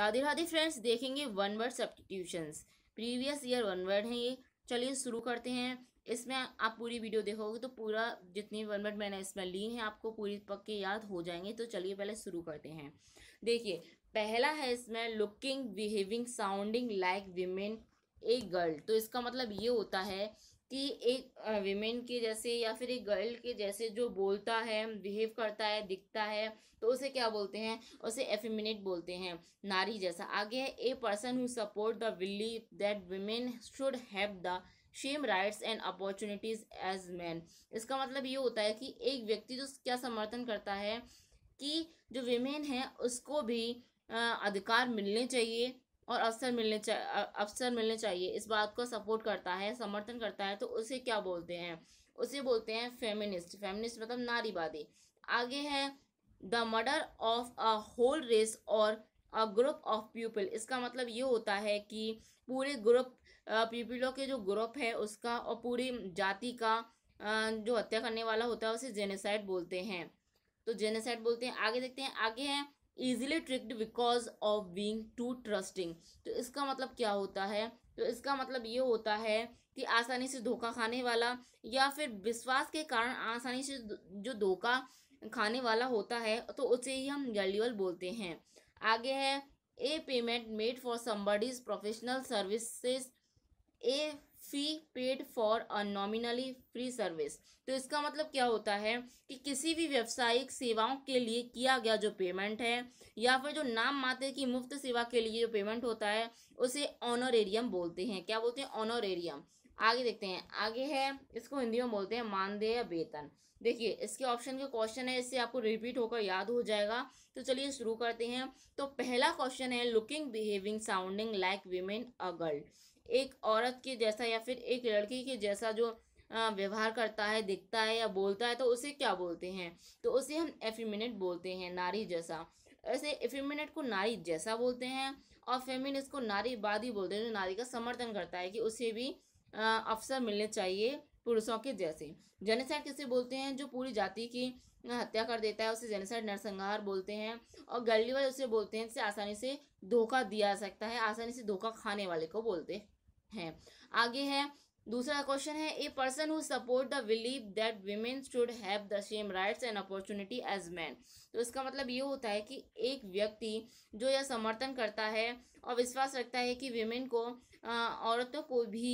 Radhe Radhe friends देखेंगे one word substitutions previous year one word है ये चलिए शुरू करते हैं इसमें आप पूरी वीडियो देखोगे तो पूरा जितनी वन वर्ड मैंने इसमें ली हैं आपको पूरी पक्के याद हो जाएंगे तो चलिए पहले शुरू करते हैं देखिए पहला है इसमें looking behaving sounding like women a girl तो इसका मतलब ये होता है कि एक विमेन के जैसे या फिर एक गर्ल के जैसे जो बोलता है बिहेव करता है दिखता है तो उसे क्या बोलते हैं उसे एफिमिनेट बोलते हैं नारी जैसा आगे है a person who support the believe that women should have the same rights and opportunities as man इसका मतलब ये होता है कि एक व्यक्ति जो क्या समर्थन करता है कि जो विमेन है उसको भी अधिकार मिलने चाहिए और अवसर मिलने अवसर मिलने चाहिए इस बात को सपोर्ट करता है समर्थन करता है तो उसे क्या बोलते हैं उसे बोलते हैं फेमिनिस्ट फेमिनिस्ट मतलब नारीवादी आगे है the murder of a whole race और अ ग्रुप ऑफ पीपल इसका मतलब ये होता है कि पूरे ग्रुप पीपलों के जो ग्रुप है उसका और पूरी जाति का जो हत्या करने वाला होता है उसे जेनेसाइड बोलते हैं तो जेनेसाइड बोलते हैं आगे देखते हैं आगे है easily tricked because of being too trusting तो इसका मतलब क्या होता है तो इसका मतलब ये होता है कि आसानी से धोखा खाने वाला या फिर विश्वास के कारण आसानी से जो धोखा खाने वाला होता है तो उसे ही हम गलियल बोलते हैं आगे है a payment made for somebody's professional services a fee paid for a nominally free service तो इसका मतलब क्या होता है कि किसी भी व्यवसायिक सेवाओं के लिए किया गया जो पेमेंट है या फिर जो नाम मात्र की मुफ्त सेवा के लिए जो पेमेंट होता है उसे ऑनोरेरियम बोलते हैं क्या बोलते हैं ऑनोरेरियम आगे देखते हैं आगे है इसको हिंदी में बोलते हैं मानदेय वेतन देखिए इसके ऑप्शन के क्वेश्चन है इससे आपको रिपीट होकर याद हो जाएगा तो चलिए शुरू करते हैं तो पहला क्वेश्चन है looking behaving sounding like women a girl एक औरत के जैसा या फिर एक लड़की के जैसा जो व्यवहार करता है दिखता है या बोलता है तो उसे क्या बोलते हैं तो उसे हम एफिमिनेट बोलते हैं नारी जैसा ऐसे एफिमिनेट को नारी जैसा बोलते हैं और फेमिनिस्ट को नारीवादी बोलते हैं जो नारी का समर्थन करता है कि उसे भी अवसर मिलने चाहिए पुरुषों के जैसे जनसाइड किसे बोलते हैं जो पूरी जाति की हत्या कर देता है उसे जनसाइड नरसंहार बोलते हैं और वाले उसे बोलते हैं जिसे आसानी से धोखा दिया जा सकता है आसानी से धोखा खाने वाले को बोलते हैं है आगे है दूसरा क्वेश्चन है a person who support the believe that women should have the same rights and opportunity as man तो इसका मतलब ये होता है कि एक व्यक्ति जो यह समर्थन करता है और विश्वास रखता है कि वीमेन को औरतों को भी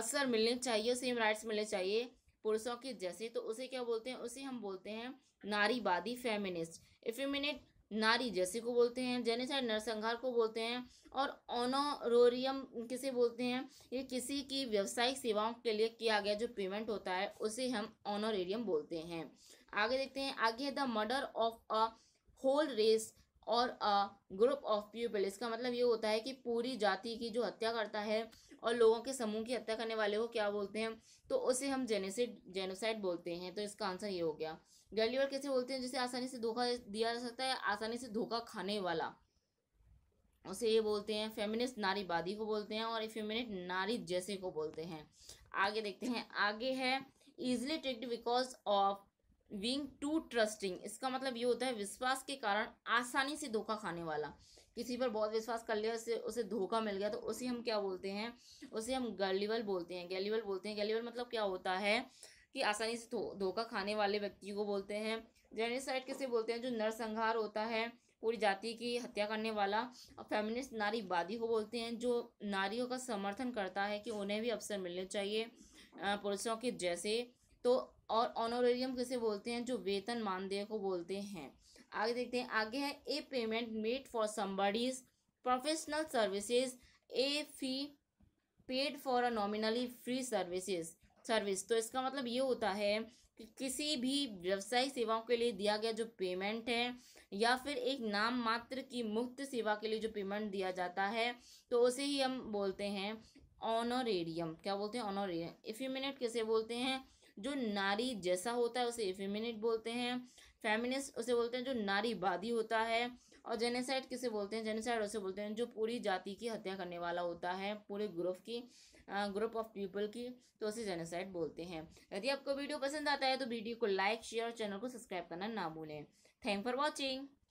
असर मिलने चाहिए सेम राइट्स मिलने चाहिए पुरुषों के जैसे तो उसे क्या बोलते हैं उसे हम बोलते हैं नारीवादी फेमिनिस्ट इफेमिनेट नारी जैसे को बोलते हैं जेनेसाइड नरसंहार को बोलते हैं और ऑनोरोरियम किसे बोलते हैं ये किसी की व्यवसायिक सेवाओं के लिए किया गया जो पेमेंट होता है उसे हम ऑनोरेरियम बोलते हैं आगे देखते हैं आगे the murder of a whole race और अ ग्रुप ऑफ पीपल इसका मतलब ये होता है कि पूरी जाति की जो हत्या करता है और लोगों के समूह की हत्या करने वाले को क्या बोलते हैं तो उसे हम जेनेसिड जेनोसाइड बोलते हैं तो इसका आंसर ये हो गया डिलीवर कैसे बोलते हैं जिसे आसानी से धोखा दिया जा सकता है आसानी से धोखा खाने वाला उसे ये बोलते हैं फेमिनिस्ट नारीवादी को बोलते हैं और फेमिनिस्ट नारी जैसे को बोलते हैं आगे देखते हैं आगे है easily tricked because of being too trusting इसका मतलब ये होता है विश्वास के कारण आसानी से धोखा खाने वाला किसी पर बहुत विश्वास कर लिया उसे उसे धोखा मिल गया तो उसे हम क्या बोलते हैं उसे हम गैलिवल बोलते हैं गैलीवल बोलते हैं गैलीवल मतलब क्या होता है कि आसानी से धोखा खाने वाले व्यक्ति को बोलते हैं जेनिसाइड किसे बोलते हैं जो नरसंहार होता है पूरी जाति की हत्या करने वाला और फेमिनिस्ट नारीवादी को बोलते हैं जो नारियों का समर्थन करता है कि उन्हें भी अवसर मिलने चाहिए पुरुषों के जैसे तो और ऑनोरेरियम किसे बोलते हैं जो वेतन मानदेय को बोलते हैं आगे देखते हैं आगे है a payment made for somebody's professional services a fee paid for a nominally free services service तो इसका मतलब ये होता है कि किसी भी व्यवसायिक सेवाओं के लिए दिया गया जो पेमेंट है या फिर एक नाम मात्र की मुफ्त सेवा के लिए जो पेमेंट दिया जाता है तो उसे ही हम बोलते हैं ऑनोरेडियम क्या बोलते हैं ऑनोरेडियम इफ्यूमिनेट कैसे बोलते हैं जो नारी जैसा होता है उसे इफ्यूमिनेट बोलते हैं फेमिनिस्ट उसे बोलते हैं जो नारीवादी होता है और जेनेसाइड किसे बोलते हैं जेनेसाइड उसे बोलते हैं जो पूरी जाति की हत्या करने वाला होता है पूरे ग्रुप की ग्रुप ऑफ पीपल की तो उसे जेनेसाइड बोलते हैं यदि आपको वीडियो पसंद आता है तो वीडियो को लाइक शेयर और चैनल को सब्सक्राइब करना ना भूलें थैंक फॉर वॉचिंग